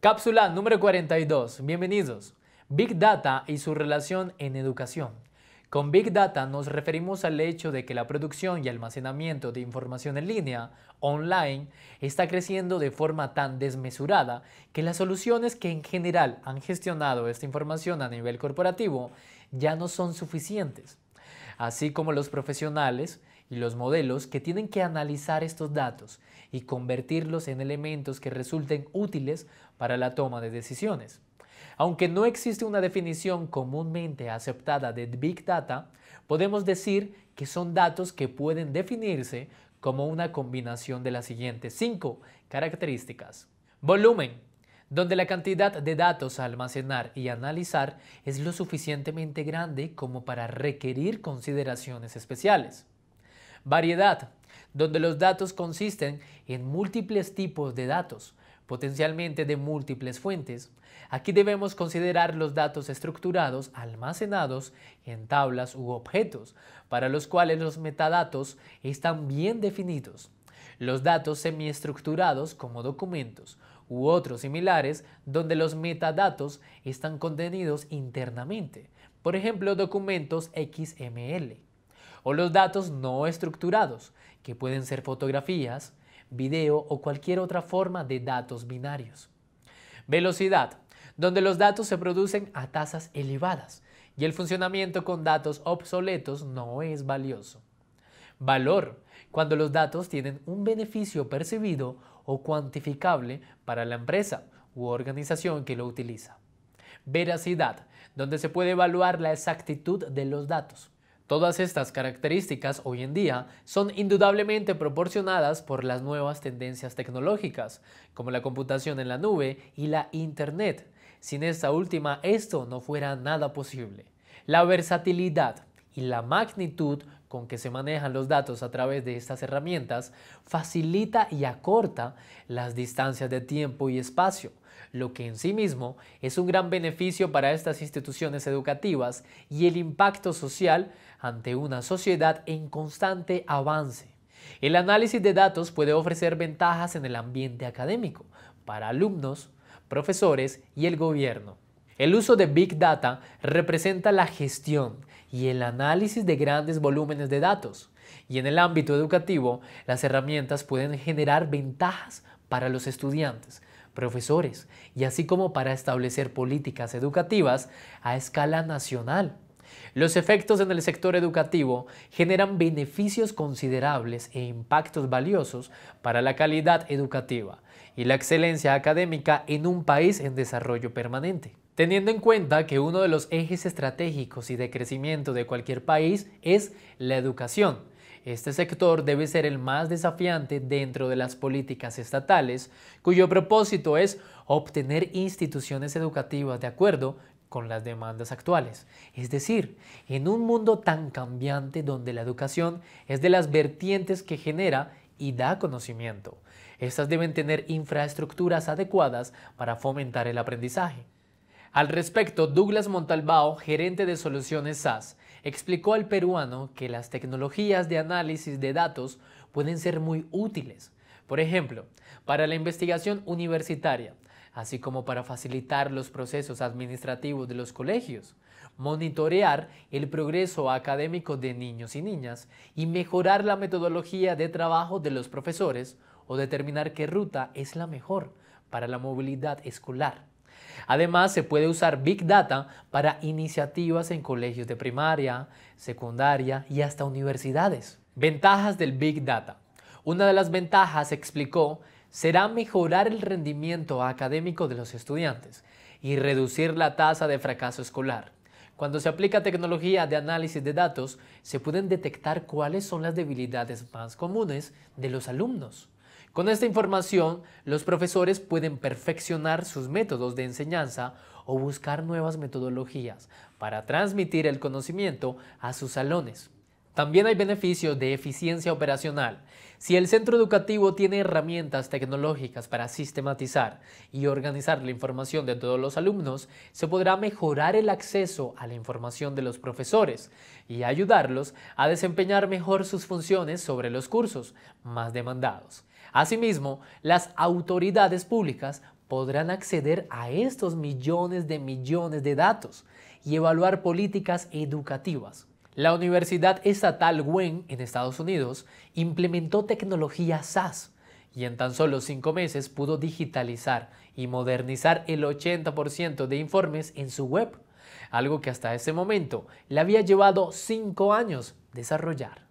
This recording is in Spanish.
Cápsula número 42. Bienvenidos. Big Data y su relación en educación. Con Big Data nos referimos al hecho de que la producción y almacenamiento de información en línea, online, está creciendo de forma tan desmesurada que las soluciones que en general han gestionado esta información a nivel corporativo ya no son suficientes. Así como los profesionales, y los modelos que tienen que analizar estos datos y convertirlos en elementos que resulten útiles para la toma de decisiones. Aunque no existe una definición comúnmente aceptada de Big Data, podemos decir que son datos que pueden definirse como una combinación de las siguientes cinco características. Volumen, donde la cantidad de datos a almacenar y analizar es lo suficientemente grande como para requerir consideraciones especiales. Variedad, donde los datos consisten en múltiples tipos de datos, potencialmente de múltiples fuentes. Aquí debemos considerar los datos estructurados almacenados en tablas u objetos, para los cuales los metadatos están bien definidos. Los datos semiestructurados como documentos u otros similares donde los metadatos están contenidos internamente, por ejemplo documentos XML o los datos no estructurados, que pueden ser fotografías, video o cualquier otra forma de datos binarios. Velocidad, donde los datos se producen a tasas elevadas y el funcionamiento con datos obsoletos no es valioso. Valor, cuando los datos tienen un beneficio percibido o cuantificable para la empresa u organización que lo utiliza. Veracidad, donde se puede evaluar la exactitud de los datos. Todas estas características hoy en día son indudablemente proporcionadas por las nuevas tendencias tecnológicas, como la computación en la nube y la Internet. Sin esta última esto no fuera nada posible. La versatilidad y la magnitud con que se manejan los datos a través de estas herramientas facilita y acorta las distancias de tiempo y espacio, lo que en sí mismo es un gran beneficio para estas instituciones educativas y el impacto social ante una sociedad en constante avance. El análisis de datos puede ofrecer ventajas en el ambiente académico, para alumnos, profesores y el gobierno. El uso de Big Data representa la gestión, y el análisis de grandes volúmenes de datos. Y en el ámbito educativo, las herramientas pueden generar ventajas para los estudiantes, profesores y así como para establecer políticas educativas a escala nacional. Los efectos en el sector educativo generan beneficios considerables e impactos valiosos para la calidad educativa y la excelencia académica en un país en desarrollo permanente. Teniendo en cuenta que uno de los ejes estratégicos y de crecimiento de cualquier país es la educación. Este sector debe ser el más desafiante dentro de las políticas estatales, cuyo propósito es obtener instituciones educativas de acuerdo con las demandas actuales. Es decir, en un mundo tan cambiante donde la educación es de las vertientes que genera y da conocimiento, estas deben tener infraestructuras adecuadas para fomentar el aprendizaje. Al respecto, Douglas Montalbao, gerente de soluciones SaaS, explicó al peruano que las tecnologías de análisis de datos pueden ser muy útiles, por ejemplo, para la investigación universitaria, así como para facilitar los procesos administrativos de los colegios, monitorear el progreso académico de niños y niñas y mejorar la metodología de trabajo de los profesores o determinar qué ruta es la mejor para la movilidad escolar. Además, se puede usar Big Data para iniciativas en colegios de primaria, secundaria y hasta universidades. Ventajas del Big Data. Una de las ventajas, explicó, será mejorar el rendimiento académico de los estudiantes y reducir la tasa de fracaso escolar. Cuando se aplica tecnología de análisis de datos, se pueden detectar cuáles son las debilidades más comunes de los alumnos. Con esta información, los profesores pueden perfeccionar sus métodos de enseñanza o buscar nuevas metodologías para transmitir el conocimiento a sus salones. También hay beneficios de eficiencia operacional. Si el centro educativo tiene herramientas tecnológicas para sistematizar y organizar la información de todos los alumnos, se podrá mejorar el acceso a la información de los profesores y ayudarlos a desempeñar mejor sus funciones sobre los cursos más demandados. Asimismo, las autoridades públicas podrán acceder a estos millones de millones de datos y evaluar políticas educativas la Universidad Estatal Wayne en Estados Unidos implementó tecnología SaaS y en tan solo cinco meses pudo digitalizar y modernizar el 80% de informes en su web, algo que hasta ese momento le había llevado cinco años desarrollar.